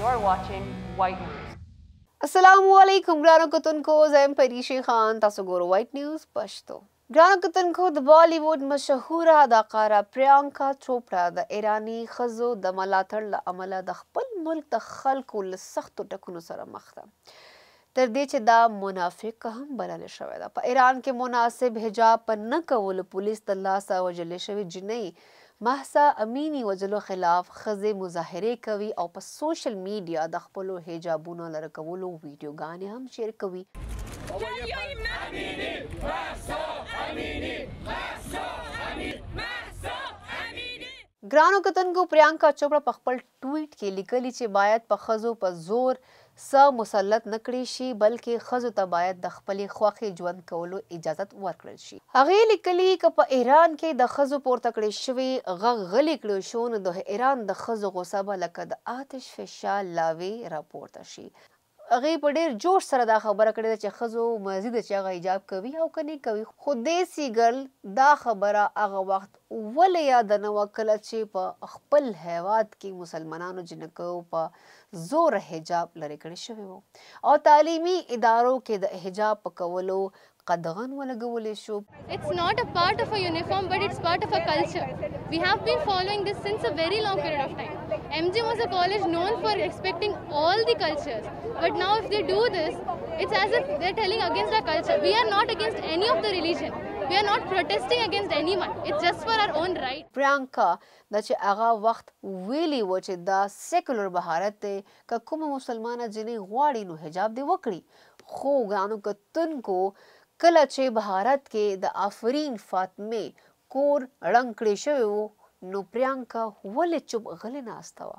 You're watching White News. السلام علیکم ګرانو کتونکو زه ام پریشي خان تاسو ګورئ وایټ نیوز پښتو ګرانو کتونکو د بالی ووډ مشهوره اداکارا پریانکا چوپڑا د ایرانی خزو د ملاتړ له امله د خپل ملک د خلکو له سختو ټکونو سره مخ ده تر دې چې دا منافق هم بلل شوی ده په ایران کې مناسب حجاب پر نه کولو پولیس تر لاسه وژلې شوې جنۍ مهسا امینی وجلو خلاف خزه مظاهره کوي او په سوشل میډیا د خپل حجابونو لره کولو ویډیوګانې هم شیر کوي ګرانو کتونکو پریانکا چوپړه په خپل ټویټ کې لیکلي چې باید په خزو په زور څه مسلط نکړي شي بلکې خزو ته باید د خپلې خوښې ژوند کولو اجازت ورکړل شي هغې لیکلي که په ایران کې د خزو پورته کړې شوي غږ غلی کړو شو نو د ایران د خزو غوسه به لکه د آتش فشار لاوې راپورته شي هغه په ډیر جوش سره دا خبره کړې ده چې خزو مزید چې هغه ایجاب کوي او کني کوي خو دیسی ګل دا خبره هغه وخت ولې یاد نه وکړه چې په خپل هیواد کې مسلمانانو جنکو په زور حجاب لري کړی شوی وو او تعلیمی ادارو کې د حجاب په کولو قدغن ولګولې شو It's not a part of a uniform but it's part of a culture. We have been following this since a very long period of time. MG was a college known for respecting all the cultures. But now if they do this, it's as if they're telling against our culture. We are not against any of the religion. We are not protesting against anyone. It's just for our own right. Priyanka دا چې هغه وخت ویلي و چې دا سیکولر بهارت دی که کومه مسلمانه جنۍ غواړي نو حجاب دی وکړي خو ګرانو کتونکو کله چې بهارت کې د آفرین فاطمه کور ړنګ کړی شوی و نو پریانکا ولې چوپ غلی ناسته وه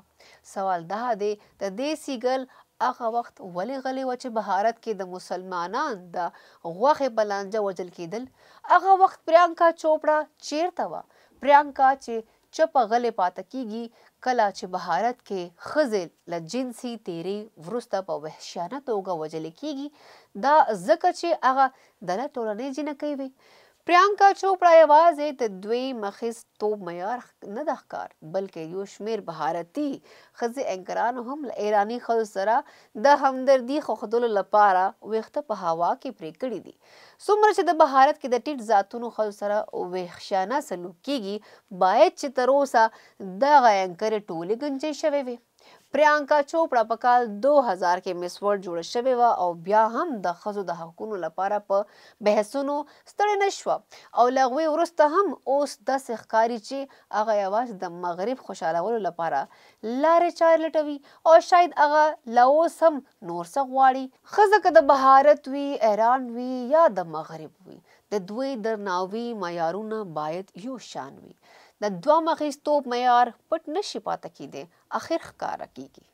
سوال دا دی د دې سیګل هغه وخت ولې غلې و چې بهارت کې د مسلمانان د غوښې بلانجه وجل کېدل هغه وخت پریانکا چوپړه چیرته وه پریانکا چې چپه غلې پاته کیږي کله چې بهارت کې خزې له جنسي تیری ورسته په وحشیانه توګه وجل کیږي دا ځکه چې هغه د ټولنې جنکۍ وي پریانکا چوپړا یوازې د دوی مخیز توپ معیار نه د ښکار بلکې یو شمیر بهارتي خزي انکرانو هم له ایرانی خلکو سره د همدردي خوښدلو لپاره ویښته په هوا کې پرې کړي دي څومره چې د بهارت کې د ټیټ ذاتونو خلکو سره ویښشانه سلوک کیږي باید چې تر اوسه دغه انکرې ټولې ګنجې شوې وي پریانکا چوپړه په کال 2000 کې مس ورلد جوړ شوې و او بیا هم د خزو د حقوقو لپاره په بحثونو ستړي نشو او لغوي ورسته هم اوس د ښکاری چې هغه یواز د مغرب خوشالولو لپاره لارې چارې لټوي او شاید هغه لاوس هم نور څه غواړي خزه که د بهارت وی ایران وی یا د مغرب وی د دوی درناوي معیارونه باید یو شان وي د دوه مغیز توپ معیار پټ نشي پاتې کېدی اخر ښکارا کیږي